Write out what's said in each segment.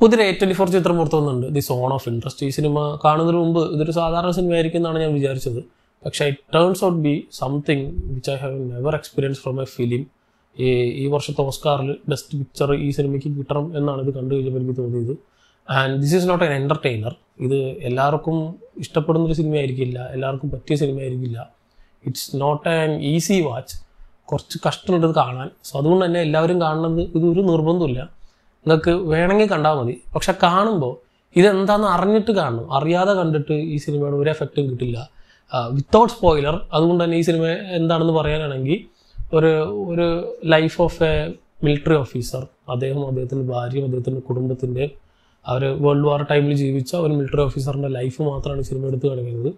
പുതിയ A twenty four ചിത്രം പുറത്തുവന്നുണ്ട് ദി സോൺ ഓഫ് ഇൻട്രസ്റ്റ് ഈ സിനിമ കാണുന്നതിന് മുമ്പ് ഇതൊരു സാധാരണ സിനിമ ആയിരിക്കും എന്നാണ് ഞാൻ വിചാരിച്ചത് പക്ഷേ it turns out be something which I have never experience from a film ഈ ഈ വർഷത്തെ ഓസ്കാറിൽ ബെസ്റ്റ് പിക്ചർ ഈ സിനിമയ്ക്ക് കിട്ടണം എന്നാണ് ഇത് കണ്ടു കഴിഞ്ഞപ്പോൾ എനിക്ക് തോന്നിയത് and this is not an entertainer ഇത് എല്ലാവർക്കും ഇഷ്ടപ്പെടുന്ന സിനിമ സിനിമയായിരിക്കില്ല എല്ലാവർക്കും പറ്റിയ സിനിമയായിരിക്കില്ല it's not an easy watch കുറച്ച് കഷ്ടമുണ്ട് ഇത് കാണാൻ സോ അതുകൊണ്ട് തന്നെ എല്ലാവരും കാണുന്നത് ഇതൊരു നിർബന്ധമില്ല നിങ്ങൾക്ക് വേണമെങ്കിൽ കണ്ടാൽ മതി പക്ഷെ കാണുമ്പോൾ ഇതെന്താന്ന് അറിഞ്ഞിട്ട് കാണണം അറിയാതെ കണ്ടിട്ട് ഈ സിനിമയുടെ ഒരു എഫക്റ്റും കിട്ടില്ല വിത്തൗട്ട് സ്പോയിലർ അതുകൊണ്ട് തന്നെ ഈ സിനിമ എന്താണെന്ന് പറയാനാണെങ്കിൽ ഒരു ഒരു life of a military officer അദ്ദേഹം അദ്ദേഹത്തിൻ്റെ ഭാര്യയും അദ്ദേഹത്തിൻ്റെ കുടുംബത്തിൻ്റെ അവർ വേൾഡ് വാർ ടൈമിൽ ജീവിച്ച ഒരു മിലിറ്ററി ഓഫീസറിൻ്റെ ലൈഫ് മാത്രമാണ് സിനിമ എടുത്ത് കാണിക്കുന്നത്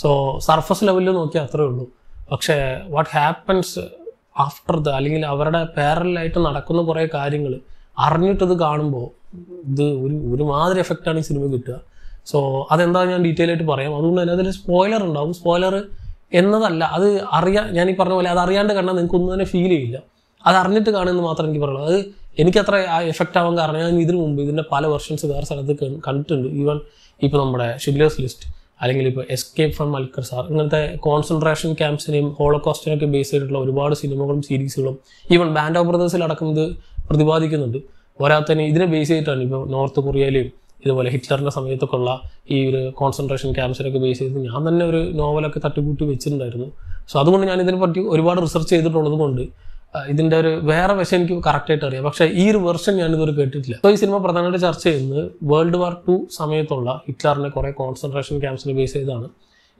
സോ സർഫസ് ലെവലിൽ നോക്കിയാൽ അത്രേ ഉള്ളൂ പക്ഷേ വാട്ട് ഹാപ്പൻസ് ആഫ്റ്റർ ദ അല്ലെങ്കിൽ അവരുടെ പേരലായിട്ട് നടക്കുന്ന കുറേ കാര്യങ്ങൾ അറിഞ്ഞിട്ടത് കാണുമ്പോൾ ഇത് ഒരു ഒരുമാതിരി എഫക്റ്റാണ് ഈ സിനിമ കിട്ടുക സോ അതെന്താ ഞാൻ ഡീറ്റെയിൽ ആയിട്ട് പറയാം അതുകൊണ്ട് തന്നെ അതിൽ സ്പോയിലർ ഉണ്ടാവും സ്പോയിലർ എന്നതല്ല അത് അറിയാൻ ഞാൻ ഈ പറഞ്ഞ പോലെ അത് അറിയാണ്ട് കണ്ടാൽ നിങ്ങൾക്ക് ഒന്നും തന്നെ ഫീൽ ചെയ്യില്ല അത് അറിഞ്ഞിട്ട് കാണുമെന്ന് മാത്രമേ എനിക്ക് പറയുള്ളൂ അത് എനിക്കത്ര എഫക്റ്റ് ആവാൻ കാരണം ഞാൻ ഇതിനു മുമ്പ് ഇതിൻ്റെ പല വെർഷൻസ് വേറെ സ്ഥലത്ത് കണ്ടിട്ടുണ്ട് ഈവൻ ഇപ്പോൾ നമ്മുടെ ഷില്ലേഴ്സ് ലിസ്റ്റ് അല്ലെങ്കിൽ ഇപ്പോൾ എസ്കേപ്പ് ഫ്രം മൽക്കർ സാർ ഇങ്ങനത്തെ കോൺസെൻട്രേഷൻ ക്യാമ്പ്സിനെയും ഹോളോകോസ്റ്റിനൊക്കെ ബേസ് ചെയ്തിട്ടുള്ള ഒരുപാട് സിനിമകളും സീരീസുകളും ഈവൻ ബാൻഡ് ഓഫ് ബ്രദേഴ്സിൽ അടക്കം ഇത് പ്രതിപാദിക്കുന്നുണ്ട് പോരാത്തന്നെ ഇതിനെ ബേസ് ചെയ്തിട്ടാണ് ഇപ്പോൾ നോർത്ത് കൊറിയയിലെയും ഇതുപോലെ ഹിറ്റ്ലറിൻ്റെ സമയത്തൊക്കെ ഉള്ള ഈ ഒരു കോൺസെൻട്രേഷൻ ക്യാമ്പ്സിനൊക്കെ ബേസ് ചെയ്ത് ഞാൻ തന്നെ ഒരു നോവലൊക്കെ തട്ടിക്കൂട്ടി വെച്ചിട്ടുണ്ടായിരുന്നു സോ അതുകൊണ്ട് ഞാൻ ഇതിനെ പറ്റി ഒരുപാട് റിസർച്ച് ചെയ്തിട്ടുള്ളത് കൊണ്ട് ഇതിൻ്റെ ഒരു വേറെ വശം എനിക്ക് കറക്റ്റായിട്ട് അറിയാം പക്ഷേ ഈ ഒരു വെർഷൻ ഞാൻ ഇതുവരെ കേട്ടിട്ടില്ല സോ ഈ സിനിമ പ്രധാനമായിട്ട് ചർച്ച ചെയ്യുന്നത് വേൾഡ് വാർ ടു സമയത്തുള്ള ഹിറ്റ്ലറിനെ കുറേ കോൺസെൻട്രേഷൻ ക്യാമ്പ്സിനെ ബേസ് ചെയ്താണ്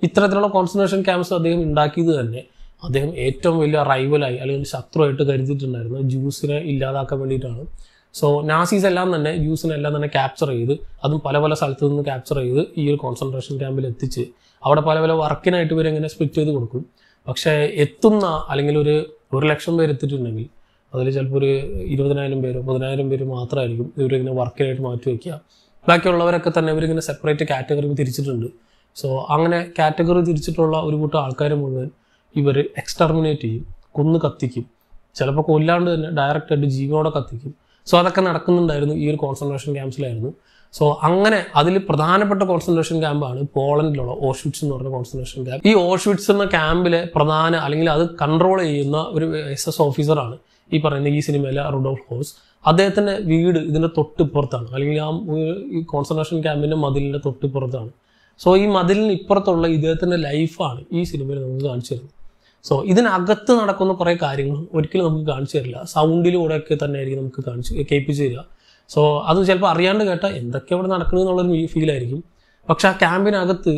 ഇത്തരത്തിലുള്ള കോൺസെൻട്രേഷൻ ക്യാമ്പ്സ് അദ്ദേഹം ഉണ്ടാക്കിയത് തന്നെ അദ്ദേഹം ഏറ്റവും വലിയ റൈവലായി അല്ലെങ്കിൽ ശത്രുവായിട്ട് കരുതിയിട്ടുണ്ടായിരുന്നു ജ്യൂസിനെ ഇല്ലാതാക്കാൻ വേണ്ടിയിട്ടാണ് സോ നാസീസ് എല്ലാം തന്നെ ജ്യൂസിനെ എല്ലാം തന്നെ ക്യാപ്ചർ ചെയ്ത് അതും പല പല സ്ഥലത്ത് നിന്ന് ക്യാപ്ചർ ചെയ്ത് ഈ ഒരു കോൺസെൻട്രേഷൻ ക്യാമ്പിൽ എത്തിച്ച് അവിടെ പല പല വർക്കിനായിട്ട് ഇവരെങ്ങനെ സ്പ്ലിറ്റ് ചെയ്ത് കൊടുക്കും പക്ഷേ എത്തുന്ന അല്ലെങ്കിൽ ഒരു ഒരു ലക്ഷം പേര് എത്തിയിട്ടുണ്ടെങ്കിൽ അതിൽ ചിലപ്പോൾ ഒരു ഇരുപതിനായിരം പേരോ പതിനായിരം പേര് മാത്രമായിരിക്കും ഇവരിങ്ങനെ വർക്കിനായിട്ട് മാറ്റി വയ്ക്കുക ബാക്കിയുള്ളവരൊക്കെ തന്നെ ഇവരിങ്ങനെ സെപ്പറേറ്റ് കാറ്റഗറി തിരിച്ചിട്ടുണ്ട് സോ അങ്ങനെ കാറ്റഗറി തിരിച്ചിട്ടുള്ള ഒരു കൂട്ടം ആൾക്കാർ മുഴുവൻ ഇവർ എക്സ്റ്റർമിനേറ്റ് ചെയ്യും കൊന്ന് കത്തിക്കും ചിലപ്പോൾ കൊല്ലാണ്ട് തന്നെ ഡയറക്റ്റ് ജീവനോടെ കത്തിക്കും സോ അതൊക്കെ നടക്കുന്നുണ്ടായിരുന്നു ഈ ഒരു കോൺസെൻട്രേഷൻ ക്യാമ്പ്സിലായിരുന്നു സോ അങ്ങനെ അതിൽ പ്രധാനപ്പെട്ട കോൺസെൻട്രേഷൻ ക്യാമ്പാണ് പോളണ്ടിലുള്ള ഓഷ്വിറ്റ്സ് എന്ന് പറഞ്ഞ കോൺസെൻട്രേഷൻ ക്യാമ്പ് ഈ ഓഷ്വിറ്റ്സ് എന്ന ക്യാമ്പിലെ പ്രധാന അല്ലെങ്കിൽ അത് കൺട്രോൾ ചെയ്യുന്ന ഒരു എസ് എസ് ഓഫീസറാണ് ഈ പറയുന്ന ഈ സിനിമയിലെ റുഡോൾഫ് ഹോസ് അദ്ദേഹത്തിന്റെ വീട് ഇതിന്റെ തൊട്ടിപ്പുറത്താണ് അല്ലെങ്കിൽ ആ ഈ കോൺസെൻട്രേഷൻ ക്യാമ്പിന്റെ മതിലിന്റെ തൊട്ടിപ്പുറത്താണ് സോ ഈ മതിലിന് ഇപ്പുറത്തുള്ള ഇദ്ദേഹത്തിന്റെ ലൈഫാണ് ഈ സിനിമയിൽ നമുക്ക് കാണിച്ചിരുന്നത് സോ ഇതിനകത്ത് നടക്കുന്ന കുറേ കാര്യങ്ങൾ ഒരിക്കലും നമുക്ക് കാണിച്ചു തരില്ല സൗണ്ടിലൂടെ ഒക്കെ തന്നെ ആയിരിക്കും നമുക്ക് കാണിച്ച് കേൾപ്പിച്ചു തരിക സോ അത് ചിലപ്പോൾ അറിയാണ്ട് കേട്ടാൽ എന്തൊക്കെ അവിടെ നടക്കുന്നത് എന്നുള്ളൊരു ഫീലായിരിക്കും പക്ഷെ ആ ക്യാമ്പിനകത്ത്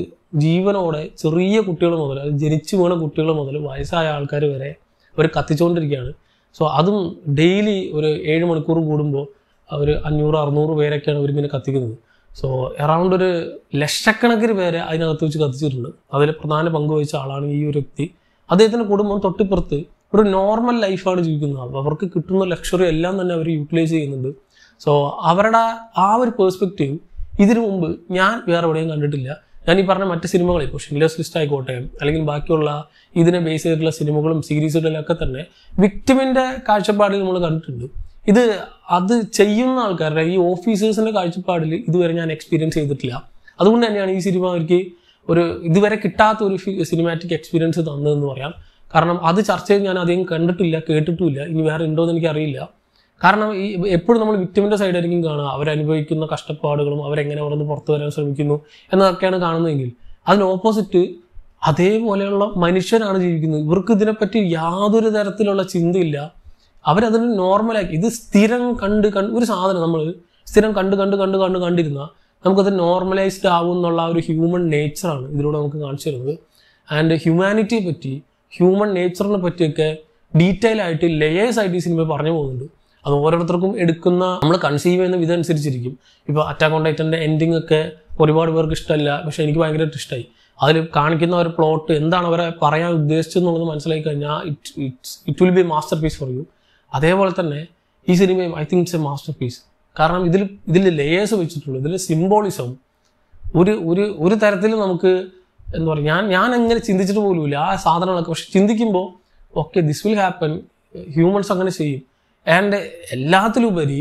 ജീവനോടെ ചെറിയ കുട്ടികൾ മുതൽ ജനിച്ചു പോണ കുട്ടികൾ മുതൽ വയസ്സായ ആൾക്കാർ വരെ അവർ കത്തിച്ചുകൊണ്ടിരിക്കുകയാണ് സോ അതും ഡെയിലി ഒരു ഏഴ് മണിക്കൂർ കൂടുമ്പോൾ അവർ അഞ്ഞൂറ് അറുന്നൂറ് പേരൊക്കെയാണ് ഇവരിങ്ങനെ കത്തിക്കുന്നത് സോ എറൗണ്ട് ഒരു ലക്ഷക്കണക്കിന് പേരെ അതിനകത്ത് വെച്ച് കത്തിച്ചിട്ടുണ്ട് അതിൽ പ്രധാന പങ്ക് വഹിച്ച ആളാണ് ഈ ഒരു വ്യക്തി അദ്ദേഹത്തിന്റെ കുടുംബം തൊട്ടിപ്പുറത്ത് ഒരു നോർമൽ ലൈഫാണ് ജീവിക്കുന്നത് അപ്പോൾ അവർക്ക് കിട്ടുന്ന ലക്ഷറി എല്ലാം തന്നെ അവർ യൂട്ടിലൈസ് ചെയ്യുന്നുണ്ട് സോ അവരുടെ ആ ഒരു പേഴ്സ്പെക്റ്റീവ് ഇതിനു മുമ്പ് ഞാൻ വേറെ എവിടെയും കണ്ടിട്ടില്ല ഞാൻ ഈ പറഞ്ഞ മറ്റ് സിനിമകൾ ഇപ്പോൾ ഷിൻലേസ് ലിസ്റ്റ് ആയിക്കോട്ടെ അല്ലെങ്കിൽ ബാക്കിയുള്ള ഇതിനെ ബേസ് ചെയ്തിട്ടുള്ള സിനിമകളും സീരീസുകളിലൊക്കെ ഒക്കെ തന്നെ വിക്ടിമിന്റെ കാഴ്ചപ്പാടിൽ നമ്മൾ കണ്ടിട്ടുണ്ട് ഇത് അത് ചെയ്യുന്ന ആൾക്കാരുടെ ഈ ഓഫീസേഴ്സിന്റെ കാഴ്ചപ്പാടിൽ ഇതുവരെ ഞാൻ എക്സ്പീരിയൻസ് ചെയ്തിട്ടില്ല അതുകൊണ്ട് തന്നെയാണ് ഈ സിനിമ അവർക്ക് ഒരു ഇതുവരെ കിട്ടാത്ത ഒരു സിനിമാറ്റിക് എക്സ്പീരിയൻസ് തന്നതെന്ന് പറയാം കാരണം അത് ചെയ്ത് ഞാൻ അധികം കണ്ടിട്ടില്ല കേട്ടിട്ടുമില്ല ഇനി വേറെ ഉണ്ടോ എന്ന് എനിക്കറിയില്ല കാരണം ഈ എപ്പോഴും നമ്മൾ സൈഡ് സൈഡായിരിക്കും കാണുക അവരനുഭവിക്കുന്ന കഷ്ടപ്പാടുകളും അവരെങ്ങനെ അവിടെ പുറത്തു വരാൻ ശ്രമിക്കുന്നു എന്നതൊക്കെയാണ് കാണുന്നതെങ്കിൽ അതിന് ഓപ്പോസിറ്റ് അതേപോലെയുള്ള മനുഷ്യരാണ് ജീവിക്കുന്നത് ഇവർക്ക് ഇതിനെപ്പറ്റി യാതൊരു തരത്തിലുള്ള ചിന്തയില്ല അവരതിന് നോർമലാക്കി ഇത് സ്ഥിരം കണ്ട് കണ്ട് ഒരു സാധനം നമ്മൾ സ്ഥിരം കണ്ട് കണ്ട് കണ്ട് കണ്ട് കണ്ടിരുന്ന നമുക്കത് നോർമലൈസ്ഡ് ആവും എന്നുള്ള ഒരു ഹ്യൂമൻ നേച്ചറാണ് ഇതിലൂടെ നമുക്ക് കാണിച്ചു തരുന്നത് ആൻഡ് ഹ്യൂമാനിറ്റിയെ പറ്റി ഹ്യൂമൻ നേച്ചറിനെ പറ്റിയൊക്കെ ഡീറ്റെയിൽ ആയിട്ട് ലെയേഴ്സ് ആയിട്ട് ഈ സിനിമ പറഞ്ഞു പോകുന്നുണ്ട് അത് ഓരോരുത്തർക്കും എടുക്കുന്ന നമ്മൾ കൺസീവ് ചെയ്യുന്ന വിധം അനുസരിച്ചിരിക്കും ഇപ്പോൾ അറ്റാക്ക് ഓൺ ടൈറ്റൻ്റെ എൻഡിങ് ഒക്കെ ഒരുപാട് പേർക്ക് ഇഷ്ടമല്ല പക്ഷെ എനിക്ക് ഭയങ്കരമായിട്ട് ഇഷ്ടമായി അതിൽ കാണിക്കുന്ന ഒരു പ്ലോട്ട് എന്താണ് അവരെ പറയാൻ എന്നുള്ളത് മനസ്സിലാക്കി കഴിഞ്ഞാൽ it it's it will be masterpiece for you അതേപോലെ തന്നെ ഈ സിനിമയും I think it's a masterpiece കാരണം ഇതിൽ ഇതിൽ ലേയേഴ്സ് വെച്ചിട്ടുള്ളൂ ഇതിൽ സിംബോളിസം ഒരു ഒരു ഒരു തരത്തിൽ നമുക്ക് എന്താ പറയുക ഞാൻ ഞാൻ എങ്ങനെ ചിന്തിച്ചിട്ട് പോലുമില്ല ആ സാധനങ്ങളൊക്കെ പക്ഷെ ചിന്തിക്കുമ്പോൾ okay this will happen humans അങ്ങനെ ചെയ്യും ആൻഡ് എല്ലാത്തിലുപരി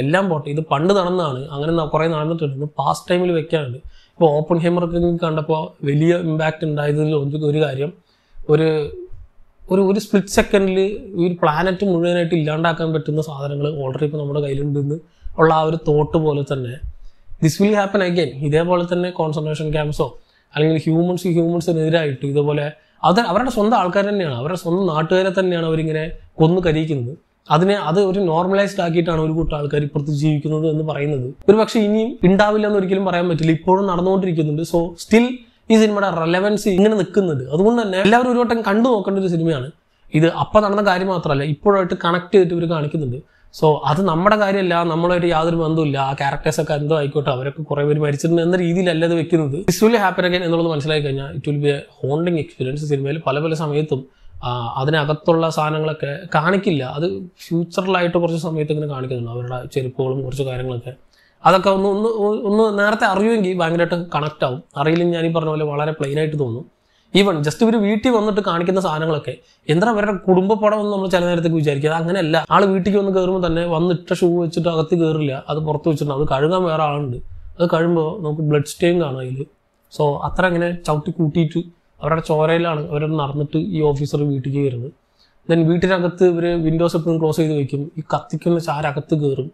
എല്ലാം പോട്ടെ ഇത് പണ്ട് നടന്നാണ് അങ്ങനെ കുറേ നടന്നിട്ടുണ്ട് പാസ്റ്റ് ടൈമിൽ വെക്കാനുണ്ട് ഇപ്പോൾ ഓപ്പൺ ഹെമറൊക്കെ കണ്ടപ്പോൾ വലിയ ഇമ്പാക്റ്റ് ഉണ്ടായതിൽ ഒരു കാര്യം ഒരു ഒരു ഒരു സ്പ്ലിറ്റ് സെക്കൻഡിൽ ഈ ഒരു പ്ലാനറ്റ് മുഴുവനായിട്ട് ഇല്ലാണ്ടാക്കാൻ പറ്റുന്ന സാധനങ്ങൾ ഓൾറെഡി ഇപ്പോൾ നമ്മുടെ കയ്യിലുണ്ടെന്ന് ഉള്ള ആ ഒരു തോട്ട് പോലെ തന്നെ ദിസ് വിൽ ഹാപ്പൻ അഗെയിൻ ഇതേപോലെ തന്നെ കോൺസെൻട്രേഷൻ ക്യാമ്പ്സോ അല്ലെങ്കിൽ ഹ്യൂമൻസ് ഹ്യൂമൻസിനെതിരായിട്ട് ഇതേപോലെ അത് അവരുടെ സ്വന്തം ആൾക്കാർ തന്നെയാണ് അവരുടെ സ്വന്തം നാട്ടുകാരെ തന്നെയാണ് അവരിങ്ങനെ കൊന്നു കരിക്കുന്നത് അതിനെ അത് ഒരു നോർമലൈസ്ഡ് ആക്കിയിട്ടാണ് ഒരു കൂട്ടം ആൾക്കാർ ഇപ്പുറത്ത് ജീവിക്കുന്നത് എന്ന് പറയുന്നത് ഒരു പക്ഷേ ഇനിയും ഉണ്ടാവില്ല എന്ന് ഒരിക്കലും പറയാൻ പറ്റില്ല ഇപ്പോഴും നടന്നുകൊണ്ടിരിക്കുന്നുണ്ട് സോ സ്റ്റിൽ ഈ സിനിമയുടെ റെലവൻസി ഇങ്ങനെ നിൽക്കുന്നുണ്ട് അതുകൊണ്ട് തന്നെ എല്ലാവരും ഒരു വട്ടം കണ്ടു നോക്കേണ്ട ഒരു സിനിമയാണ് ഇത് അപ്പം നടന്ന കാര്യം മാത്രമല്ല ഇപ്പോഴായിട്ട് കണക്ട് ചെയ്തിട്ട് ഇവർ കാണിക്കുന്നുണ്ട് സോ അത് നമ്മുടെ കാര്യമല്ല നമ്മളായിട്ട് യാതൊരു ബന്ധമില്ല ആ ക്യാരക്ടേഴ്സൊക്കെ എന്തോ ആയിക്കോട്ടെ അവരൊക്കെ കുറേ പേര് മരിച്ചിട്ടുണ്ട് എന്ന രീതിയിലല്ല അത് വെക്കുന്നത് ദിസ് വിൽ ഹാപ്പൻ അഗൈൻ എന്നുള്ളത് മനസ്സിലായി കഴിഞ്ഞാൽ it will be a haunting experience സിനിമയിൽ പല പല സമയത്തും അതിനകത്തുള്ള സാധനങ്ങളൊക്കെ കാണിക്കില്ല അത് ഫ്യൂച്ചറിലായിട്ട് കുറച്ച് സമയത്ത് ഇങ്ങനെ കാണിക്കുന്നുണ്ട് അവരുടെ ചെരുപ്പുകളും കുറച്ച് കാര്യങ്ങളൊക്കെ അതൊക്കെ ഒന്ന് ഒന്ന് ഒന്ന് നേരത്തെ അറിയുമെങ്കിൽ ഭയങ്കരമായിട്ട് കണക്റ്റ് ആവും അറിയില്ലെങ്കിൽ ഞാൻ ഈ പറഞ്ഞ പോലെ വളരെ പ്ലെയിൻ ആയിട്ട് തോന്നും ഈവൺ ജസ്റ്റ് ഒരു വീട്ടിൽ വന്നിട്ട് കാണിക്കുന്ന സാധനങ്ങളൊക്കെ എന്താ അവരുടെ കുടുംബപ്പടം എന്ന് നമ്മൾ ചില നേരത്തേക്ക് വിചാരിക്കുക അത് അങ്ങനെയല്ല ആൾ വീട്ടിൽ വന്ന് കയറുമ്പോൾ തന്നെ വന്നിട്ട ഷൂ വെച്ചിട്ട് അകത്ത് കയറില്ല അത് പുറത്ത് വെച്ചിട്ടുണ്ട് അത് കഴുകാൻ വേറെ ആളുണ്ട് അത് കഴിയുമ്പോൾ നമുക്ക് ബ്ലഡ് സ്റ്റെയിൻ കാണാം അതിൽ സോ അത്ര അങ്ങനെ ചവിട്ടി കൂട്ടിയിട്ട് അവരുടെ ചോരയിലാണ് അവർ നടന്നിട്ട് ഈ ഓഫീസർ വീട്ടിലേക്ക് വരുന്നത് ദെൻ വീട്ടിനകത്ത് ഇവർ വിൻഡോസ് എപ്പോഴും ക്ലോസ് ചെയ്ത് വെക്കും ഈ കത്തിക്കുന്ന ചാരകത്ത് കയറും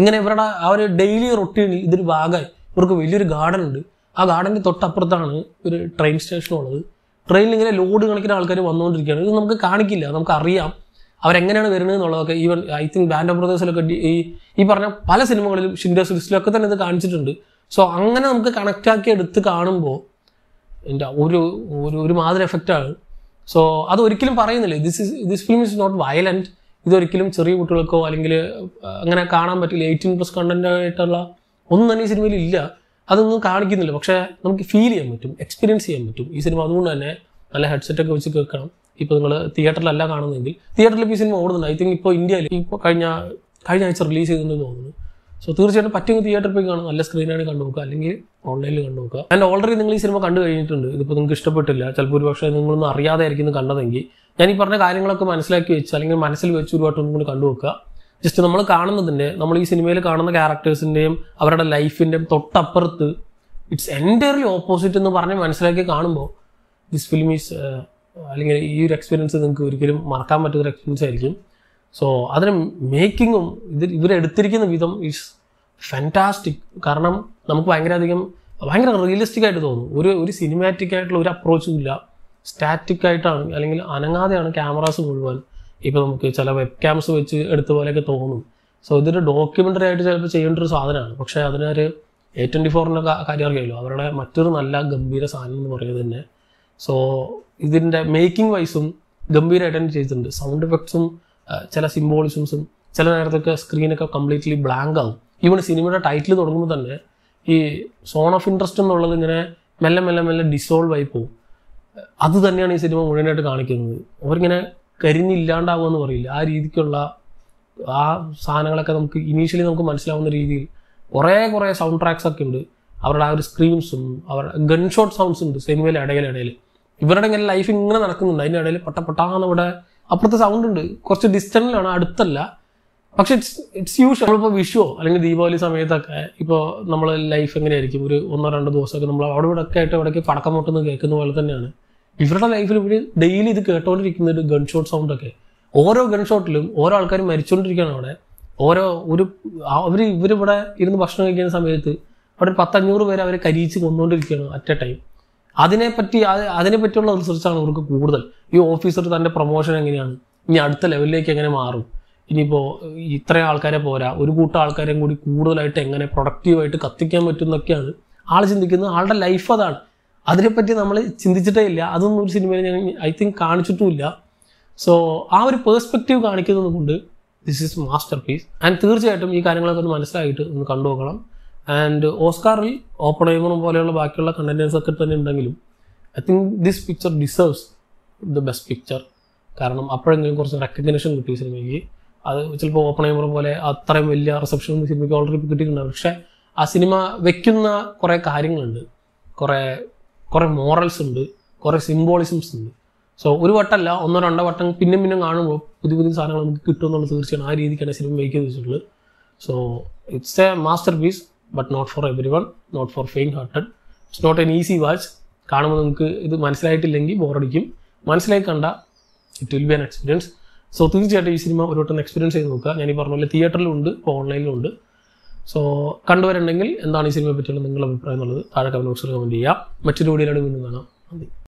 ഇങ്ങനെ ഇവരുടെ ആ ഒരു ഡെയിലി റൊട്ടീനിൽ ഇതൊരു ഭാഗമായി ഇവർക്ക് വലിയൊരു ഗാർഡൻ ഉണ്ട് ആ ഗാർഡൻ്റെ തൊട്ടപ്പുറത്താണ് ഒരു ട്രെയിൻ സ്റ്റേഷൻ ഉള്ളത് ട്രെയിനിൽ ഇങ്ങനെ ലോഡ് കണക്കിന് ആൾക്കാർ വന്നുകൊണ്ടിരിക്കുകയാണ് ഇത് നമുക്ക് കാണിക്കില്ല നമുക്ക് അറിയാം അവരെങ്ങനെയാണ് വരുന്നത് എന്നുള്ളതൊക്കെ even I think band of ബ്രദേഴ്സിലൊക്കെ ഈ ഈ പറഞ്ഞ പല സിനിമകളിലും ഷിൻഡോ സിൽസിലൊക്കെ തന്നെ ഇത് കാണിച്ചിട്ടുണ്ട് സോ അങ്ങനെ നമുക്ക് കണക്റ്റാക്കി എടുത്ത് കാണുമ്പോൾ എൻ്റെ ഒരു ഒരു ഒരു മാതിരി എഫക്റ്റാണ് സോ അത് ഒരിക്കലും പറയുന്നില്ല this is this film is not violent ഇതൊരിക്കലും ചെറിയ കുട്ടികൾക്കോ അല്ലെങ്കിൽ അങ്ങനെ കാണാൻ പറ്റില്ല എയ്റ്റീൻ പ്ലസ് കണ്ടന്റ് ആയിട്ടുള്ള ഒന്നും തന്നെ ഈ സിനിമയിൽ ഇല്ല അതൊന്നും കാണിക്കുന്നില്ല പക്ഷേ നമുക്ക് ഫീൽ ചെയ്യാൻ പറ്റും എക്സ്പീരിയൻസ് ചെയ്യാൻ പറ്റും ഈ സിനിമ അതുകൊണ്ട് തന്നെ നല്ല ഹെഡ്സെറ്റ് ഒക്കെ വെച്ച് കേൾക്കണം ഇപ്പോൾ നിങ്ങൾ തിയേറ്ററിലല്ല കാണുന്നതെങ്കിൽ തിയേറ്ററിൽ ഇപ്പോൾ ഈ സിനിമ ഓടുന്നുണ്ട് ഐ തിങ്ക് ഇപ്പോൾ ഇന്ത്യയിൽ ഇപ്പോൾ കഴിഞ്ഞ കഴിഞ്ഞ ആഴ്ച റിലീസ് ചെയ്തെന്ന് തോന്നുന്നു സോ തീർച്ചയായിട്ടും പറ്റുമെങ്കിൽ തിയേറ്ററിൽ പോയി കാണാം നല്ല സ്ക്രീനാണ് കണ്ടു നോക്കുക അല്ലെങ്കിൽ ഓൺലൈനിൽ കണ്ടു നോക്കുക ആൻഡ് ഓൾറെഡി നിങ്ങൾ ഈ സിനിമ കണ്ടു കഴിഞ്ഞിട്ടുണ്ട് ഇതിപ്പോൾ നിങ്ങൾക്ക് ഇഷ്ടപ്പെട്ടില്ല ചിലപ്പോൾ പക്ഷേ നിങ്ങളൊന്നും അറിയാതെ ആയിരിക്കും കണ്ടതെങ്കിൽ ഞാൻ ഈ പറഞ്ഞ കാര്യങ്ങളൊക്കെ മനസ്സിലാക്കി വെച്ച് അല്ലെങ്കിൽ മനസ്സിൽ വെച്ച് ഒരു വട്ടം ഒന്നും കൂടി കണ്ടുവെക്കുക ജസ്റ്റ് നമ്മൾ കാണുന്നതിൻ്റെ നമ്മൾ ഈ സിനിമയിൽ കാണുന്ന ക്യാരക്ടേഴ്സിൻ്റെയും അവരുടെ ലൈഫിൻ്റെയും തൊട്ടപ്പുറത്ത് ഇറ്റ്സ് എൻറ്റയർലി ഓപ്പോസിറ്റ് എന്ന് പറഞ്ഞ് മനസ്സിലാക്കി കാണുമ്പോൾ ദിസ് ഫിലിം ഈസ് അല്ലെങ്കിൽ ഈ ഒരു എക്സ്പീരിയൻസ് നിങ്ങൾക്ക് ഒരിക്കലും മറക്കാൻ പറ്റുന്ന എക്സ്പീരിയൻസ് ആയിരിക്കും സോ അതിന് മേക്കിങ്ങും ഇത് ഇവരെടുത്തിരിക്കുന്ന വിധം ഈസ് ഫാൻറ്റാസ്റ്റിക് കാരണം നമുക്ക് ഭയങ്കര അധികം ഭയങ്കര റിയലിസ്റ്റിക് ആയിട്ട് തോന്നും ഒരു ഒരു സിനിമാറ്റിക് ആയിട്ടുള്ള ഒരു അപ്രോച്ചും ഇല്ല സ്റ്റാറ്റിക് ആയിട്ടാണ് അല്ലെങ്കിൽ അനങ്ങാതെയാണ് ക്യാമറാസ് മുഴുവൻ ഇപ്പോൾ നമുക്ക് ചില വെബ് ക്യാംസ് വെച്ച് എടുത്ത പോലെയൊക്കെ തോന്നും സോ ഇതൊരു ഡോക്യുമെന്ററി ആയിട്ട് ചിലപ്പോൾ ചെയ്യേണ്ട ഒരു സാധനമാണ് പക്ഷേ അതിനൊരു എ ട്വൻറ്റി ഫോറിൻ്റെ കാര്യം അറിയാമല്ലോ അവരുടെ മറ്റൊരു നല്ല ഗംഭീര സാധനം എന്ന് പറയുന്നത് തന്നെ സോ ഇതിൻ്റെ മേക്കിംഗ് വൈസും ഗംഭീരമായിട്ട് തന്നെ ചെയ്തിട്ടുണ്ട് സൗണ്ട് എഫക്ട്സും ചില സിംബോളിസംസും ചില നേരത്തൊക്കെ സ്ക്രീനൊക്കെ കംപ്ലീറ്റ്ലി ബ്ലാങ്ക് ആവും ഈവൺ സിനിമയുടെ ടൈറ്റിൽ തുടങ്ങുമ്പോൾ തന്നെ ഈ സോൺ ഓഫ് ഇൻട്രസ്റ്റ് എന്നുള്ളത് ഇങ്ങനെ മെല്ലെ മെല്ലെ മെല്ലെ ഡിസോൾവ് ആയി പോകും അത് തന്നെയാണ് ഈ സിനിമ മുഴുവനായിട്ട് കാണിക്കുന്നത് അവരിങ്ങനെ കരിഞ്ഞില്ലാണ്ടാവുമെന്ന് പറയില്ല ആ രീതിക്കുള്ള ആ സാധനങ്ങളൊക്കെ നമുക്ക് ഇനീഷ്യലി നമുക്ക് മനസ്സിലാവുന്ന രീതിയിൽ കുറേ കുറേ സൗണ്ട് ട്രാക്സ് ഒക്കെ ഉണ്ട് അവരുടെ ആ ഒരു സ്ക്രീംസും അവരുടെ ഗൺ ഷോട്ട് സൗണ്ട്സ് ഉണ്ട് സിനിമയിലെ ഇടയിലിടയിൽ ഇവരുടെ ഇങ്ങനെ ലൈഫ് ഇങ്ങനെ നടക്കുന്നുണ്ട് അതിൻ്റെ ഇടയിൽ പട്ട പട്ടാന്ന് അപ്പുറത്തെ സൗണ്ട് ഉണ്ട് കുറച്ച് ഡിസ്റ്റൻസിലാണ് അടുത്തല്ല പക്ഷെ ഇറ്റ്സ് ഇറ്റ്സ് യൂഷ്വൽ നമ്മളിപ്പോൾ വിഷുവോ അല്ലെങ്കിൽ ദീപാവലി സമയത്തൊക്കെ ഇപ്പോൾ നമ്മൾ ലൈഫ് എങ്ങനെയായിരിക്കും ഒരു ഒന്നോ രണ്ടോ ദിവസമൊക്കെ നമ്മൾ അവിടെ ഇവിടെ ഒക്കെ ആയിട്ട് ഇവിടേക്ക് പടക്കം പൊട്ടുന്നത് കേൾക്കുന്ന പോലെ തന്നെയാണ് ഇവരുടെ ലൈഫിൽ ഇവർ ഡെയിലി ഇത് കേട്ടോണ്ടിരിക്കുന്ന ഒരു ഗൺഷോട്ട് സൗണ്ട് ഒക്കെ ഓരോ ഗൺഷോട്ടിലും ഓരോ ആൾക്കാരും മരിച്ചുകൊണ്ടിരിക്കുകയാണ് അവിടെ ഓരോ ഒരു അവർ ഇവരിവിടെ ഇരുന്ന് ഭക്ഷണം കഴിക്കുന്ന സമയത്ത് അവിടെ ഒരു പത്തഞ്ഞൂറ് പേരെ അവരെ കരിയിച്ച് കൊന്നുകൊണ്ടിരിക്കുകയാണ് അറ്റ് എ ടൈം അതിനെപ്പറ്റി അതിനെപ്പറ്റിയുള്ള റിസർച്ചാണ് ഇവർക്ക് കൂടുതൽ ഈ ഓഫീസർ തൻ്റെ പ്രൊമോഷൻ എങ്ങനെയാണ് ഇനി അടുത്ത ലെവലിലേക്ക് എങ്ങനെ മാറും ഇനിയിപ്പോൾ ഇത്രയും ആൾക്കാരെ പോരാ ഒരു കൂട്ടം ആൾക്കാരെയും കൂടി കൂടുതലായിട്ട് എങ്ങനെ പ്രൊഡക്റ്റീവായിട്ട് കത്തിക്കാൻ പറ്റും എന്നൊക്കെയാണ് ആൾ ചിന്തിക്കുന്നത് ആളുടെ ലൈഫ് അതാണ് അതിനെപ്പറ്റി നമ്മൾ ചിന്തിച്ചിട്ടേ ഇല്ല അതൊന്നും ഒരു സിനിമയിൽ ഞാൻ ഐ തിങ്ക് കാണിച്ചിട്ടുമില്ല സോ ആ ഒരു പേഴ്സ്പെക്റ്റീവ് കാണിക്കുന്നത് കൊണ്ട് this is masterpiece and തീർച്ചയായിട്ടും ഈ കാര്യങ്ങളൊക്കെ ഒന്ന് മനസ്സിലായിട്ട് ഒന്ന് കണ്ടു ആൻഡ് ഓസ്കാറിൽ ഓപ്പൺ ഐമറും പോലെയുള്ള ബാക്കിയുള്ള കണ്ടന്റേഴ്സ് ഒക്കെ തന്നെ ഉണ്ടെങ്കിലും I think this picture deserves the best picture കാരണം അപ്പോഴെങ്കിലും കുറച്ച് റെക്കഗ്നേഷൻ കിട്ടി സിനിമയ്ക്ക് അത് ചിലപ്പോൾ ഓപ്പൺ ഐമർ പോലെ അത്രയും വലിയ റിസപ്ഷൻ സിനിമയ്ക്ക് ഓൾറെഡി കിട്ടിയിട്ടുണ്ട് പക്ഷേ ആ സിനിമ വെക്കുന്ന കുറേ കാര്യങ്ങളുണ്ട് കുറേ കുറേ മോറൽസ് ഉണ്ട് കുറേ സിംബോളിസംസ് ഉണ്ട് സോ ഒരു വട്ടമല്ല ഒന്നോ രണ്ടോ വട്ടം പിന്നെ പിന്നെ കാണുമ്പോൾ പുതിയ പുതിയ സാധനങ്ങൾ നമുക്ക് കിട്ടുമെന്നുള്ളത് തീർച്ചയാണ് ആ രീതിക്കാണ് സിനിമ മേക്ക് ചെയ്ത് വെച്ചിട്ടുള്ളത് so it's a masterpiece but not for everyone not for faint hearted it's not an easy watch കാണുമ്പോൾ നമുക്ക് ഇത് മനസ്സിലായിട്ടില്ലെങ്കിൽ ബോറടിക്കും മനസ്സിലായി കണ്ട it will be an experience so തീർച്ചയായിട്ടും ഈ സിനിമ ഒരു വട്ടം എക്സ്പീരിയൻസ് ചെയ്ത് നോക്കുക ഞാൻ ഈ പറഞ്ഞ പോലെ തിയേറ്ററിലും ഉണ്ട് ഇപ്പോൾ ഓൺലൈനിലും ഉണ്ട് സോ കണ്ടുവരുന്നുണ്ടെങ്കിൽ എന്താണ് ഈ സിനിമയെ പറ്റിയുള്ള നിങ്ങളുടെ അഭിപ്രായം എന്നുള്ളത് താഴെ കമന്റ് ബോക്സിൽ കമന്റ് ചെയ്യാം മറ്റൊരു വീഡിയോയിലാണ് വീണ്ടും കാണാം നന്ദി